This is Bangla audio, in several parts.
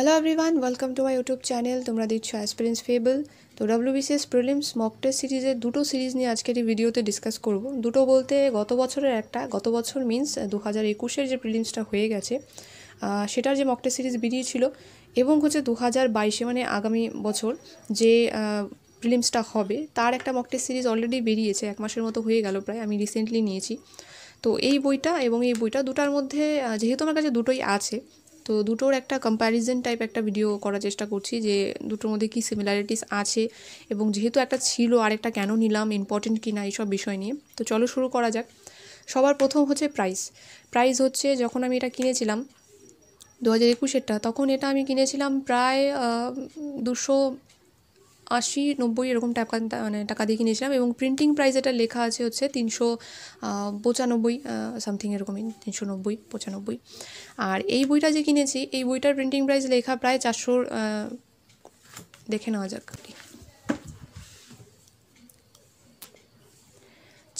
hello everyone welcome to my YouTube channel তোমরা দিচ্ছ অ্যাসপিরিয়েন্স ফেবল তো বিসিএস প্রিলিমস মক টেস্ট সিরিজের দুটো সিরিজ নিয়ে আজকের এই ভিডিওতে ডিসকাস করব দুটো বলতে গত বছরের একটা গত বছর মিন্স দু হাজার একুশের যে প্রিলিমসটা হয়ে গেছে সেটার যে মক টেস্ট সিরিজ বেরিয়েছিল এবং হচ্ছে দু হাজার বাইশে মানে আগামী বছর যে প্রিলিমসটা হবে তার একটা মক টেস্ট সিরিজ অলরেডি বেরিয়েছে এক মাসের মতো হয়ে গেল প্রায় আমি রিসেন্টলি নিয়েছি তো এই বইটা এবং এই বইটা দুটার মধ্যে যেহেতু আমার কাছে দুটোই আছে তো দুটোর একটা কম্প্যারিজেন টাইপ একটা ভিডিও করার চেষ্টা করছি যে দুটোর মধ্যে কী সিমিলারিটিস আছে এবং যেহেতু একটা ছিল আরেকটা কেন নিলাম ইম্পর্টেন্ট কি না এইসব বিষয় নিয়ে তো চলো শুরু করা যাক সবার প্রথম হচ্ছে প্রাইস প্রাইস হচ্ছে যখন আমি এটা কিনেছিলাম দু হাজার একুশেরটা তখন এটা আমি কিনেছিলাম প্রায় দুশো আশি নব্বই এরকম টাকা মানে টাকা দিয়ে কিনেছিলাম এবং প্রিন্টিং প্রাইস এটা লেখা আছে হচ্ছে তিনশো পঁচানব্বই সামথিং এরকমই তিনশো নব্বই পঁচানব্বই আর এই বইটা যে কিনেছি এই বইটার প্রিন্টিং প্রাইস লেখা প্রায় চারশোর দেখে নেওয়া যাক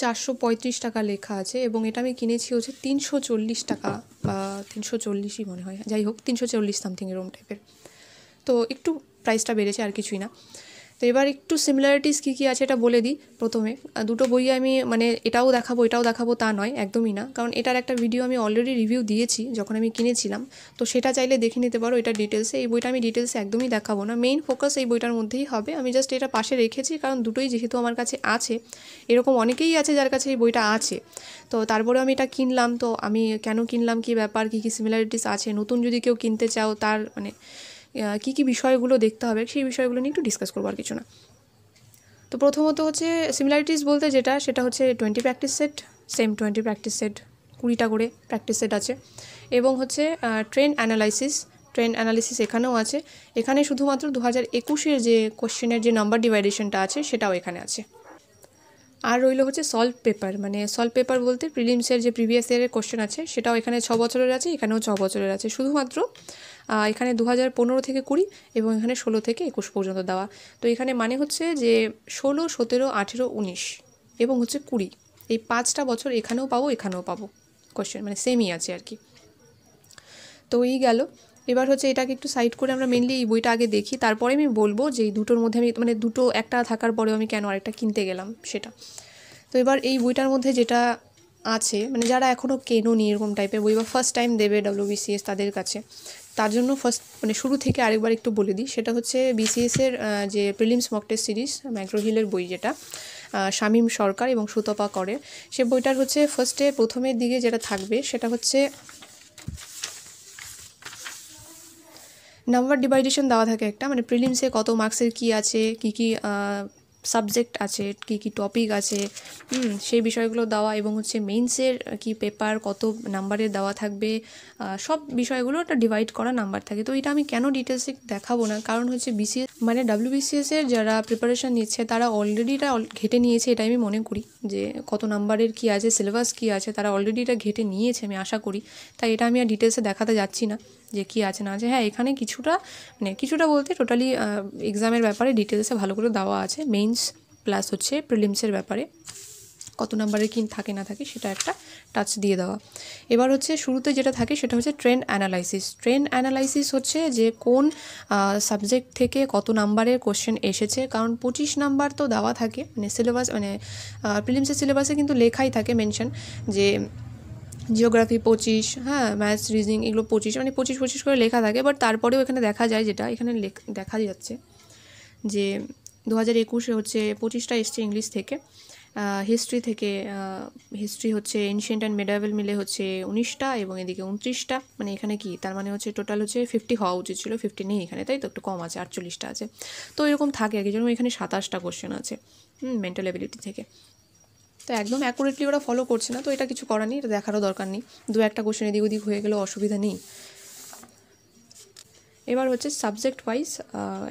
চারশো পঁয়ত্রিশ টাকা লেখা আছে এবং এটা আমি কিনেছি হচ্ছে তিনশো চল্লিশ টাকা বা তিনশো চল্লিশই মনে হয় যাই হোক তিনশো চল্লিশ সামথিং এরকম টাইপের তো একটু প্রাইসটা বেড়েছে আর কিছুই না তো এবার একটু সিমিলারিটিস কী কী আছে এটা বলে দিই প্রথমে দুটো বই আমি মানে এটাও দেখাবো এটাও দেখাবো তা নয় একদমই না কারণ এটার একটা ভিডিও আমি অলরেডি রিভিউ দিয়েছি যখন আমি কিনেছিলাম তো সেটা চাইলে দেখে নিতে পারো এটা ডিটেলসে এই বইটা আমি ডিটেলসে একদমই দেখাবো না মেইন ফোকাস এই বইটার মধ্যেই হবে আমি জাস্ট এটা পাশে রেখেছি কারণ দুটোই যেহেতু আমার কাছে আছে এরকম অনেকেই আছে যার কাছে এই বইটা আছে তো তারপরে আমি এটা কিনলাম তো আমি কেন কিনলাম কি ব্যাপার কী কী সিমিলারিটিস আছে নতুন যদি কেউ কিনতে চাও তার মানে কী কী বিষয়গুলো দেখতে হবে সেই বিষয়গুলো নিয়ে একটু ডিসকাস করবো আর কিছু না তো প্রথমত হচ্ছে সিমিলারিটিস বলতে যেটা সেটা হচ্ছে twenty practice set same twenty practice set কুড়িটা করে প্র্যাকটিস সেট আছে এবং হচ্ছে ট্রেন অ্যানালাইসিস ট্রেন অ্যানালিসিস এখানেও আছে এখানে শুধুমাত্র দু হাজার একুশের যে কোশ্চেনের যে নাম্বার ডিভাইডেশনটা আছে সেটাও এখানে আছে আর রইল হচ্ছে সলভ পেপার মানে সলভ পেপার বলতে প্রিলিমসের যে প্রিভিয়াস ইয়ারের কোশ্চেন আছে সেটাও এখানে ছ বছরের আছে এখানেও ছ বছরের আছে শুধুমাত্র এখানে দু হাজার থেকে কুড়ি এবং এখানে ষোলো থেকে একুশ পর্যন্ত দেওয়া তো এখানে মানে হচ্ছে যে ষোলো সতেরো আঠেরো উনিশ এবং হচ্ছে কুড়ি এই পাঁচটা বছর এখানেও পাবো এখানেও পাবো কোশ্চেন মানে সেমই আছে আর কি তো এই গেল এবার হচ্ছে এটাকে একটু সাইড করে আমরা মেনলি এই বইটা আগে দেখি তারপরে আমি বলবো যে এই দুটোর মধ্যে আমি মানে দুটো একটা থাকার পরেও আমি কেন আরেকটা কিনতে গেলাম সেটা তো এবার এই বইটার মধ্যে যেটা আছে মানে যারা এখনও কেনো নি এরকম টাইপের বই বা ফার্স্ট টাইম দেবে ডব্লিউবিসিএস তাদের কাছে তার জন্য ফার্স্ট মানে শুরু থেকে আরেকবার একটু বলে দিই সেটা হচ্ছে বিসিএসের যে প্রিলিমস মক টেস্ট সিরিজ ম্যাক্রোহিলের বই যেটা শামীম সরকার এবং সুতপা করে সে বইটার হচ্ছে ফার্স্টে প্রথমের দিকে যেটা থাকবে সেটা হচ্ছে নাম্বার ডিভাইডেশন দেওয়া থাকে একটা মানে প্রিলিমসে কত মার্কসের কি আছে কি কি সাবজেক্ট আছে কি কি টপিক আছে সেই বিষয়গুলো দেওয়া এবং হচ্ছে মেইনসের কি পেপার কত নাম্বারে দেওয়া থাকবে সব বিষয়গুলো একটা ডিভাইড করা নাম্বার থাকে তো এটা আমি কেন ডিটেলসে দেখাবো না কারণ হচ্ছে বিসিএস মানে ডাব্লিউবিসিএস এর যারা প্রিপারেশান নিচ্ছে তারা অলরেডি এটা ঘেটে নিয়েছে এটা আমি মনে করি যে কত নাম্বারের কি আছে সিলেবাস কি আছে তারা অলরেডি এটা ঘেটে নিয়েছে আমি আশা করি তাই এটা আমি আর ডিটেলসে দেখাতে যাচ্ছি না যে কি আছে না আছে হ্যাঁ এখানে কিছুটা মানে কিছুটা বলতে টোটালি এক্সামের ব্যাপারে ডিটেলসে ভালো করে দেওয়া আছে মেইন মেইনস প্লাস হচ্ছে প্রিলিমসের ব্যাপারে কত নাম্বারের কি থাকে না থাকে সেটা একটা টাচ দিয়ে দেওয়া এবার হচ্ছে শুরুতে যেটা থাকে সেটা হচ্ছে ট্রেন্ড অ্যানালাইসিস ট্রেন্ড অ্যানালাইসিস হচ্ছে যে কোন সাবজেক্ট থেকে কত নাম্বারের কোশ্চেন এসেছে কারণ পঁচিশ নাম্বার তো দেওয়া থাকে মানে সিলেবাস মানে প্রিলিমসের সিলেবাসে কিন্তু লেখাই থাকে মেনশন যে জিওগ্রাফি পঁচিশ হ্যাঁ ম্যাথস রিজনিং এগুলো পঁচিশ মানে পঁচিশ পঁচিশ করে লেখা থাকে বাট তারপরেও এখানে দেখা যায় যেটা এখানে দেখা যাচ্ছে যে দু হাজার একুশে হচ্ছে পঁচিশটা এসছে ইংলিশ থেকে হিস্ট্রি থেকে হিস্ট্রি হচ্ছে এনশিয়েন্ট অ্যান্ড মেডাভেল মিলে হচ্ছে উনিশটা এবং এদিকে উনত্রিশটা মানে এখানে কি তার মানে হচ্ছে টোটাল হচ্ছে ফিফটি হওয়া উচিত ছিল ফিফটি নেই এখানে তাই তো একটু কম আছে আটচল্লিশটা আছে তো এরকম থাকে আর কি যেরকম এখানে সাতাশটা কোশ্চেন আছে মেন্টাল অ্যাবিলিটি থেকে তো একদম অ্যাকুরেটলি ওরা ফলো করছে না তো এটা কিছু করার নেই এটা দেখারও দরকার নেই দু একটা কোশ্চেন এদিক ওদিক হয়ে গেলে অসুবিধা নেই এবার হচ্ছে সাবজেক্ট ওয়াইজ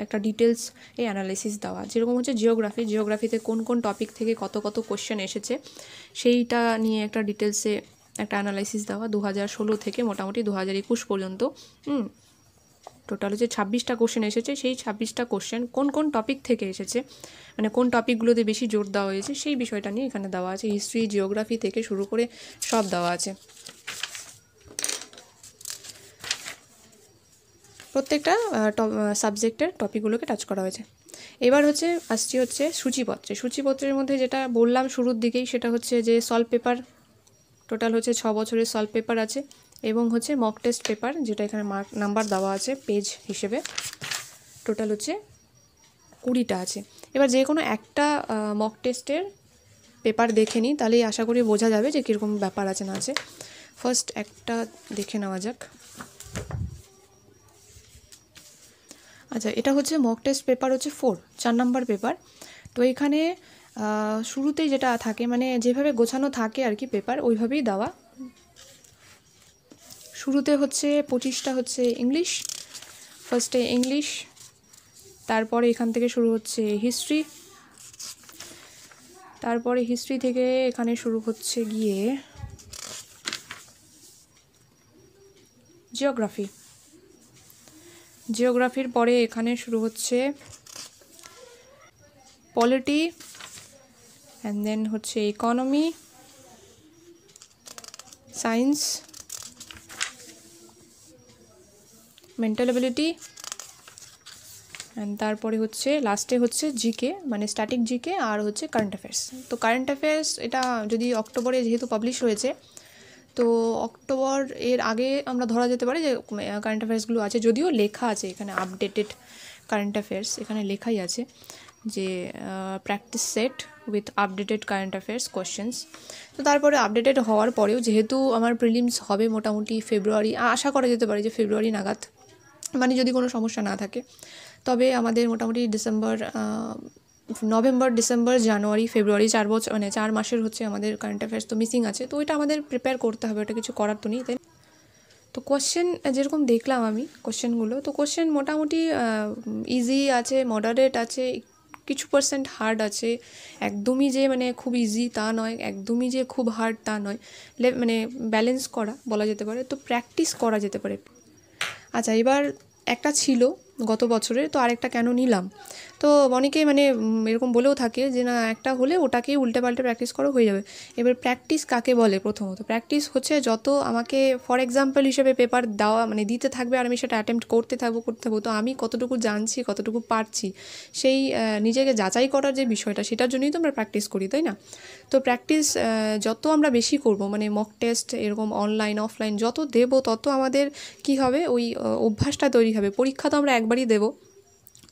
একটা ডিটেলস এই অ্যানালাইসিস দেওয়া যেরকম হচ্ছে জিওগ্রাফি জিওগ্রাফিতে কোন কোন টপিক থেকে কত কত কোশ্চেন এসেছে সেইটা নিয়ে একটা ডিটেলসে একটা অ্যানালাইসিস দেওয়া দু থেকে মোটামুটি দু পর্যন্ত হুম টোটাল হচ্ছে ছাব্বিশটা কোশ্চেন এসেছে সেই ছাব্বিশটা কোশ্চেন কোন কোন টপিক থেকে এসেছে মানে কোন টপিকগুলোতে বেশি জোর দেওয়া হয়েছে সেই বিষয়টা নিয়ে এখানে দেওয়া আছে হিস্ট্রি জিওগ্রাফি থেকে শুরু করে সব দেওয়া আছে প্রত্যেকটা সাবজেক্টের টপিকগুলোকে টাচ করা হয়েছে এবার হচ্ছে আসছি হচ্ছে সূচিপত্রে সূচিপত্রের মধ্যে যেটা বললাম শুরুর দিকেই সেটা হচ্ছে যে সলভ পেপার টোটাল হচ্ছে ছ বছরের সলভ পেপার আছে এবং হচ্ছে মক টেস্ট পেপার যেটা এখানে মার্ক নাম্বার দেওয়া আছে পেজ হিসেবে টোটাল হচ্ছে কুড়িটা আছে এবার যে কোনো একটা মক টেস্টের পেপার দেখে নিই তাহলেই আশা করি বোঝা যাবে যে কীরকম ব্যাপার আছে না আছে ফার্স্ট একটা দেখে নেওয়া যাক আচ্ছা এটা হচ্ছে মক টেস্ট পেপার হচ্ছে ফোর চার নাম্বার পেপার তো এখানে শুরুতেই যেটা থাকে মানে যেভাবে গোছানো থাকে আর কি পেপার ওইভাবেই দেওয়া শুরুতে হচ্ছে পঁচিশটা হচ্ছে ইংলিশ ফার্স্টে ইংলিশ তারপরে এখান থেকে শুরু হচ্ছে হিস্ট্রি তারপরে হিস্ট্রি থেকে এখানে শুরু হচ্ছে গিয়ে জিওগ্রাফি জিওগ্রাফির পরে এখানে শুরু হচ্ছে পলিটি অ্যান্ড দেন হচ্ছে economy science mental ability and তারপরে হচ্ছে লাস্টে হচ্ছে জিকে মানে স্ট্যাটিক জিকে আর হচ্ছে কারেন্ট অ্যাফেয়ার্স তো কারেন্ট অ্যাফেয়ার্স এটা যদি অক্টোবরে যেহেতু পাবলিশ হয়েছে তো অক্টোবর এর আগে আমরা ধরা যেতে পারি যে কারেন্ট অ্যাফেয়ার্সগুলো আছে যদিও লেখা আছে এখানে আপডেটেড কারেন্ট অ্যাফেয়ার্স এখানে লেখাই আছে যে practice set with updated current affairs questions তো তারপরে আপডেটেড হওয়ার পরেও যেহেতু আমার প্রিলিমস হবে মোটামুটি ফেব্রুয়ারি আশা করা যেতে পারে যে ফেব্রুয়ারি নাগাদ মানে যদি কোনো সমস্যা না থাকে তবে আমাদের মোটামুটি December November December January February চার বছর মানে চার মাসের হচ্ছে আমাদের কারেন্ট অ্যাফেয়ার্স তো মিসিং আছে তো ওইটা আমাদের প্রিপেয়ার করতে হবে ওটা কিছু করার তো নেই তাই তো কোশ্চেন যেরকম দেখলাম আমি কোশ্চেনগুলো তো কোশ্চেন মোটামুটি ইজি আছে মডারেট আছে কিছু পার্সেন্ট হার্ড আছে একদমই যে মানে খুব ইজি তা নয় একদমই যে খুব হার্ড তা নয় মানে ব্যালেন্স করা বলা যেতে পারে তো প্র্যাকটিস করা যেতে পারে আচ্ছা এবার একটা ছিল গত বছরের তো আরেকটা কেন নিলাম তো অনেকেই মানে এরকম বলেও থাকে যে না একটা হলে ওটাকেই উল্টে পাল্টে প্র্যাকটিস করো হয়ে যাবে এবার প্র্যাকটিস কাকে বলে প্রথমত প্র্যাকটিস হচ্ছে যত আমাকে ফর এক্সাম্পল হিসেবে পেপার দেওয়া মানে দিতে থাকবে আর আমি সেটা অ্যাটেম্প্ট করতে থাকবো করতে থাকবো তো আমি কতটুকু জানছি কতটুকু পারছি সেই নিজেকে যাচাই করার যে বিষয়টা সেটার জন্যই তো আমরা প্র্যাকটিস করি তাই না তো প্র্যাকটিস যত আমরা বেশি করব মানে মক টেস্ট এরকম অনলাইন অফলাইন যত দেব তত আমাদের কি হবে ওই অভ্যাসটা তৈরি হবে পরীক্ষা তো আমরা এক একবারই দেব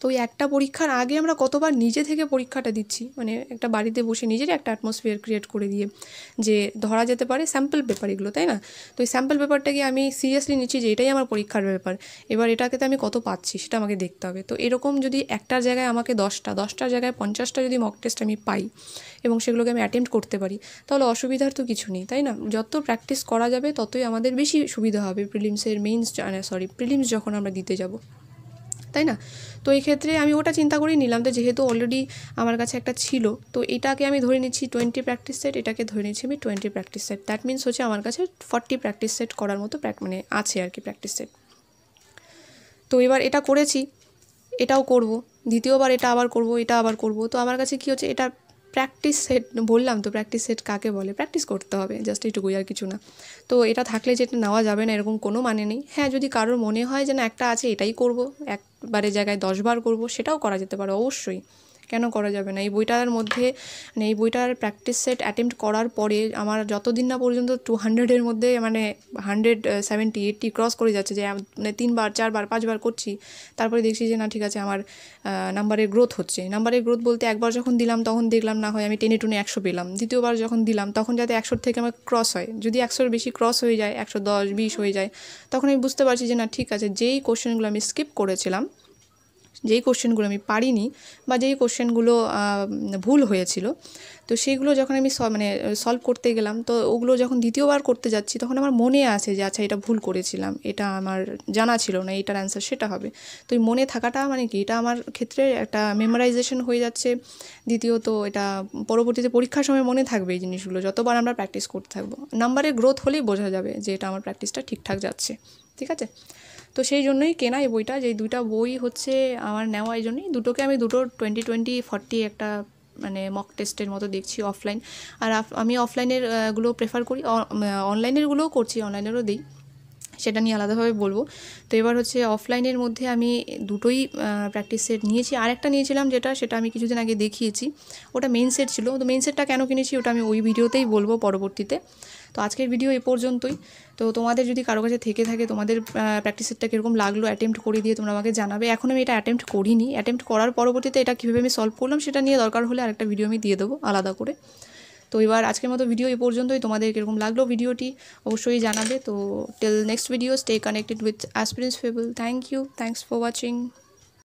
তো ওই একটা পরীক্ষার আগে আমরা কতবার নিজে থেকে পরীক্ষাটা দিচ্ছি মানে একটা বাড়িতে বসে নিজের একটা অ্যাটমসফিয়ার ক্রিয়েট করে দিয়ে যে ধরা যেতে পারে স্যাম্পল পেপার এগুলো তাই না তো ওই স্যাম্পল পেপারটাকে আমি সিরিয়াসলি নিচ্ছি যে এটাই আমার পরীক্ষার ব্যাপার এবার এটাকে তো আমি কত পাচ্ছি সেটা আমাকে দেখতে হবে তো এরকম যদি একটার জায়গায় আমাকে দশটা দশটার জায়গায় পঞ্চাশটা যদি মক টেস্ট আমি পাই এবং সেগুলোকে আমি অ্যাটেম্প্ট করতে পারি তাহলে অসুবিধার তো কিছু নেই তাই না যত প্র্যাকটিস করা যাবে ততই আমাদের বেশি সুবিধা হবে প্রিলিমসের মেইনস সরি প্রিলিমস যখন আমরা দিতে যাবো তাই না তো এই ক্ষেত্রে আমি ওটা চিন্তা করেই নিলাম তো যেহেতু অলরেডি আমার কাছে একটা ছিল তো এটাকে আমি ধরে নিচ্ছি টোয়েন্টি প্র্যাকটিস সেট এটাকে ধরে নিচ্ছি আমি twenty practice set that means হচ্ছে আমার কাছে ফর্টি প্র্যাকটিস সেট করার মতো মানে আছে আর কি প্র্যাকটিস সেট তো এবার এটা করেছি এটাও করব দ্বিতীয়বার এটা আবার করব এটা আবার করব তো আমার কাছে কী হচ্ছে এটা প্র্যাকটিস সেট বললাম তো প্র্যাকটিস সেট কাকে বলে প্র্যাকটিস করতে হবে জাস্ট এইটুকুই আর কিছু না তো এটা থাকলে যেটা নেওয়া যাবে না এরকম কোনো মানে নেই হ্যাঁ যদি কারোর মনে হয় যে না একটা আছে এটাই করব একবারে জায়গায় দশবার করব সেটাও করা যেতে পারে অবশ্যই কেন করা যাবে না এই বইটার মধ্যে মানে এই বইটার প্র্যাকটিস সেট অ্যাটেম্প্ট করার পরে আমার যতদিন না পর্যন্ত টু হান্ড্রেডের মধ্যে মানে হান্ড্রেড সেভেন্টি এইটটি ক্রস করে যাচ্ছে যে মানে তিনবার চারবার পাঁচবার করছি তারপরে দেখছি যে না ঠিক আছে আমার নাম্বারে গ্রোথ হচ্ছে নাম্বারের গ্রোথ বলতে একবার যখন দিলাম তখন দেখলাম না হয় আমি টেনে টুনে একশো পেলাম দ্বিতীয়বার যখন দিলাম তখন যাতে একশোর থেকে আমার ক্রস হয় যদি একশোর বেশি ক্রস হয়ে যায় একশো দশ বিশ হয়ে যায় তখন আমি বুঝতে পারছি যে না ঠিক আছে যেই কোশ্চেনগুলো আমি স্কিপ করেছিলাম যেই কোশ্চেনগুলো আমি পারিনি বা যেই কোশ্চেনগুলো ভুল হয়েছিল তো সেইগুলো যখন আমি মানে সলভ করতে গেলাম তো ওগুলো যখন দ্বিতীয়বার করতে যাচ্ছি তখন আমার মনে আছে যে আচ্ছা এটা ভুল করেছিলাম এটা আমার জানা ছিল না এটার অ্যান্সার সেটা হবে তো এই মনে থাকাটা মানে কি এটা আমার ক্ষেত্রে একটা মেমোরাইজেশন হয়ে যাচ্ছে দ্বিতীয়ত এটা পরবর্তীতে পরীক্ষার সময় মনে থাকবে এই জিনিসগুলো যতবার আমরা প্র্যাকটিস করতে থাকবো নাম্বারের গ্রোথ হলেই বোঝা যাবে যে এটা আমার প্র্যাকটিসটা ঠিকঠাক যাচ্ছে ঠিক আছে তো সেই জন্যই কেনা এই বইটা যে দুইটা বই হচ্ছে আমার নেওয়া এই জন্যই দুটোকে আমি দুটো টোয়েন্টি টোয়েন্টি ফর্টি একটা মানে মক টেস্টের মতো দেখছি অফলাইন আর আমি অফলাইনেরগুলো প্রেফার করি অনলাইনেরগুলোও করছি অনলাইনেরও দিই সেটা নিয়ে আলাদাভাবে বলবো তো এবার হচ্ছে অফলাইনের মধ্যে আমি দুটোই প্র্যাকটিস সেট নিয়েছি আর একটা নিয়েছিলাম যেটা সেটা আমি কিছুদিন আগে দেখিয়েছি ওটা মেন সেট ছিল তো মেন সেটটা কেন কিনেছি ওটা আমি ওই ভিডিওতেই বলবো পরবর্তীতে তো আজকের ভিডিও এ পর্যন্তই তো তোমাদের যদি কারো কাছে থেকে থাকে তোমাদের প্র্যাকটিস সেটটা কীরকম লাগলো অ্যাটেম্প্ট করে দিয়ে তোমরা আমাকে জানাবে এখন আমি এটা অ্যাটেম্প্ট করিনি অ্যাটেম্প্ট করার পরবর্তীতে এটা কীভাবে আমি সলভ করলাম সেটা নিয়ে দরকার হলে আরেকটা ভিডিও আমি দিয়ে দেবো আলাদা করে তো এবার আজকের মতো ভিডিও এই পর্যন্তই তোমাদের কীরকম লাগলো ভিডিওটি অবশ্যই জানাবে তো till next video stay connected with aspirants fable thank you thanks for watching